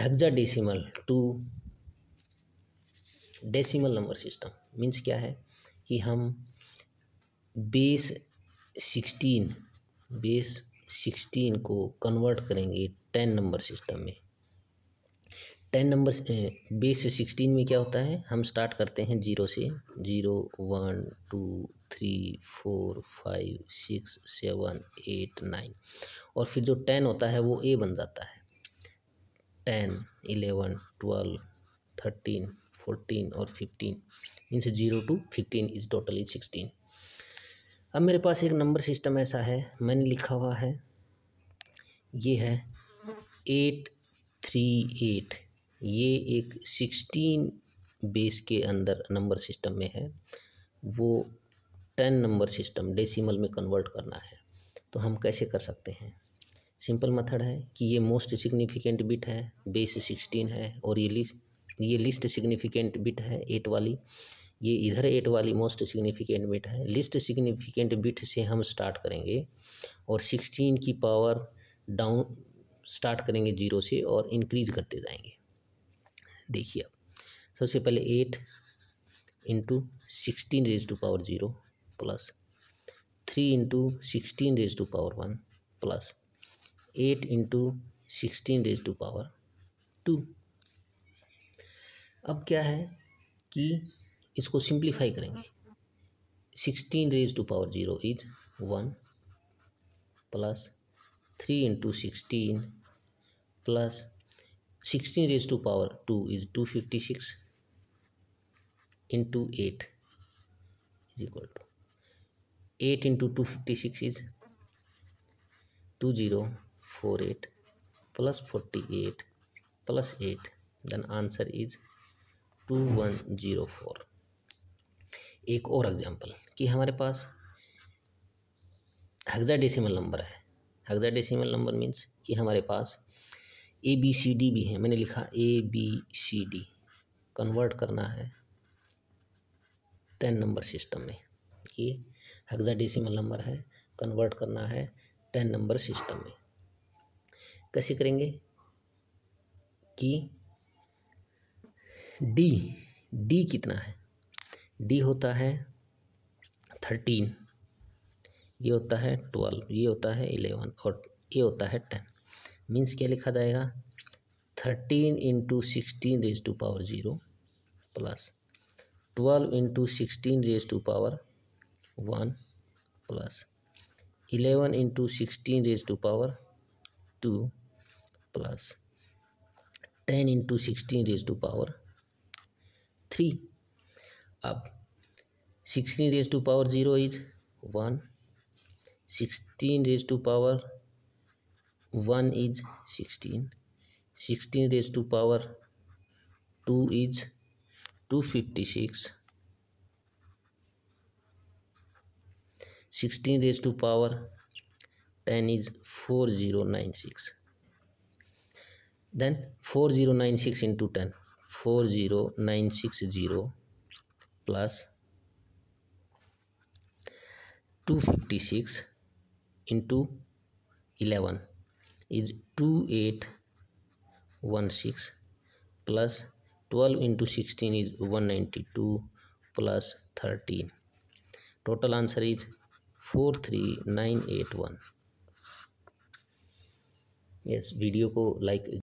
hexadecimal to decimal number system means क्या है कि हम बेस सिक्सटीन बेस सिक्सटीन को कन्वर्ट करेंगे टेन नंबर सिस्टम में टेन नंबर बेस सिक्सटीन में क्या होता है हम स्टार्ट करते हैं जीरो से zero one two three four five six seven eight nine और फिर जो टेन होता है वो ए बन जाता है ten eleven twelve thirteen fourteen और fifteen means zero to fifteen is totally sixteen अब मेरे पास एक नंबर सिस्टम ऐसा है मैंने लिखा हुआ है ये है एट थ्री एट ये एक सिक्सटीन बेस के अंदर नंबर सिस्टम में है वो टेन नंबर सिस्टम डेसिमल में कन्वर्ट करना है तो हम कैसे कर सकते हैं सिंपल मेथड है कि ये मोस्ट सिग्निफिकेंट बिट है बेस सिक्सटीन है और ये लिस्ट ये लिस्ट सिग्निफिकेंट बिट है एट वाली ये इधर एट वाली मोस्ट सिग्निफिकेंट बिट है लिस्ट सिग्निफिकेंट बिट से हम स्टार्ट करेंगे और सिक्सटीन की पावर डाउन स्टार्ट करेंगे जीरो से और इंक्रीज करते जाएंगे देखिए आप सबसे पहले eight into sixteen raise to power zero plus three into sixteen raise to power one plus eight into sixteen raise to power two अब क्या है कि इसको सिंप्लीफाई करेंगे sixteen raise to power zero is one plus three into sixteen plus sixteen raise to power two is two fifty six into eight is equal to eight into two fifty six is two zero four eight plus plus forty eight eight then answer is two one zero four एक और example कि हमारे पास decimal number है decimal number means कि हमारे पास ए B C D भी है मैंने लिखा A B C D convert करना है टेन नंबर सिस्टम में ये हेक्साडेसिमल नंबर है कन्वर्ट करना है टेन नंबर सिस्टम में कैसे करेंगे कि डी डी कितना है डी होता है थर्टीन ये होता है ट्वेल्व ये होता है इलेवन और ये होता है टेन मीन्स क्या लिखा जाएगा thirteen into sixteen raise to power zero plus twelve into sixteen raise to power one plus eleven into sixteen raise to power two plus 10 into 16 raised to power 3 up 16 raised to power 0 is 1 16 raised to power 1 is 16 16 raised to power 2 is 256 16 raised to power 10 is 4096 then four zero nine six into ten four zero nine six zero plus two fifty six into eleven is two eight one six plus twelve into sixteen is one ninety two plus thirteen total answer is four three nine eight one yes video को like